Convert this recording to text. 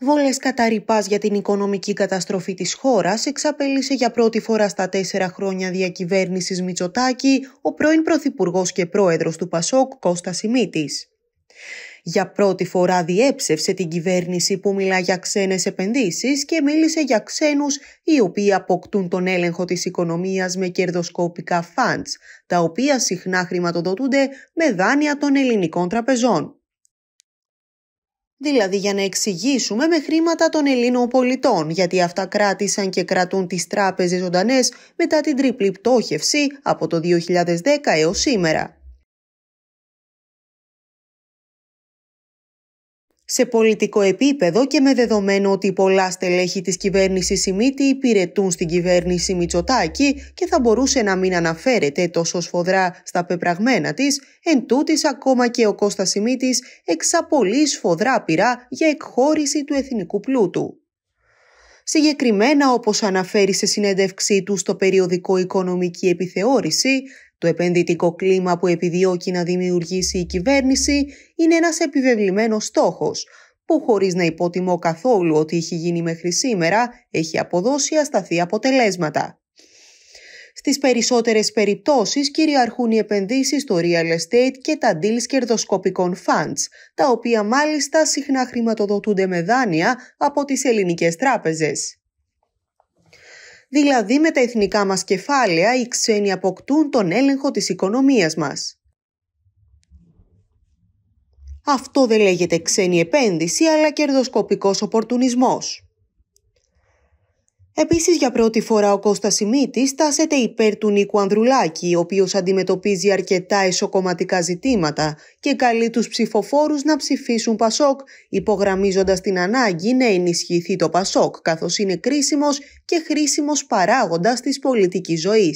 Βόλες καταρρυπάς για την οικονομική καταστροφή της χώρας εξαπέλυσε για πρώτη φορά στα τέσσερα χρόνια διακυβέρνησης Μητσοτάκη ο πρώην Πρωθυπουργός και Πρόεδρος του Πασόκ Κώστα Σιμίτης. Για πρώτη φορά διέψευσε την κυβέρνηση που μιλά για ξένες επενδύσεις και μίλησε για ξένους οι οποίοι αποκτούν τον έλεγχο της οικονομίας με κερδοσκόπικα φαντς, τα οποία συχνά χρηματοδοτούνται με δάνεια των ελληνικών τραπεζών. Δηλαδή για να εξηγήσουμε με χρήματα των Ελλήνων πολιτών, γιατί αυτά κράτησαν και κρατούν τις τράπεζες ζωντανές μετά την τρίπλη πτώχευση από το 2010 έως σήμερα. Σε πολιτικό επίπεδο και με δεδομένο ότι πολλά στελέχη της κυβέρνησης Σιμίτη υπηρετούν στην κυβέρνηση Μητσοτάκη και θα μπορούσε να μην αναφέρεται τόσο σφοδρά στα πεπραγμένα της, εν ακόμα και ο Κώστας Σιμίτης εξαπολύει σφοδρά πειρά για εκχώρηση του εθνικού πλούτου. Συγκεκριμένα, όπως αναφέρει σε συνέντευξή του στο περιοδικό «Οικονομική Επιθεώρηση», το επενδυτικό κλίμα που επιδιώκει να δημιουργήσει η κυβέρνηση είναι ένας επιβεβλημένος στόχος, που χωρίς να υποτιμώ καθόλου ότι έχει γίνει μέχρι σήμερα, έχει αποδώσει ασταθή αποτελέσματα. Στις περισσότερες περιπτώσεις κυριαρχούν οι επενδύσεις στο real estate και τα deals κερδοσκοπικών funds, τα οποία μάλιστα συχνά χρηματοδοτούνται με δάνεια από τις ελληνικές τράπεζες δηλαδή με τα εθνικά μας κεφάλαια οι ξένοι αποκτούν τον έλεγχο της οικονομίας μας. Αυτό δεν λέγεται ξένη επένδυση αλλά κερδοσκοπικός οπορτουνισμός. Επίσης, για πρώτη φορά ο Κώστας Σιμίτη στάσεται υπέρ του Νίκου Ανδρουλάκη, ο οποίος αντιμετωπίζει αρκετά ισοκομματικά ζητήματα και καλεί τους ψηφοφόρους να ψηφίσουν Πασόκ, υπογραμμίζοντας την ανάγκη να ενισχυθεί το Πασόκ, καθώς είναι κρίσιμος και χρήσιμος παράγοντας της πολιτικής ζωής.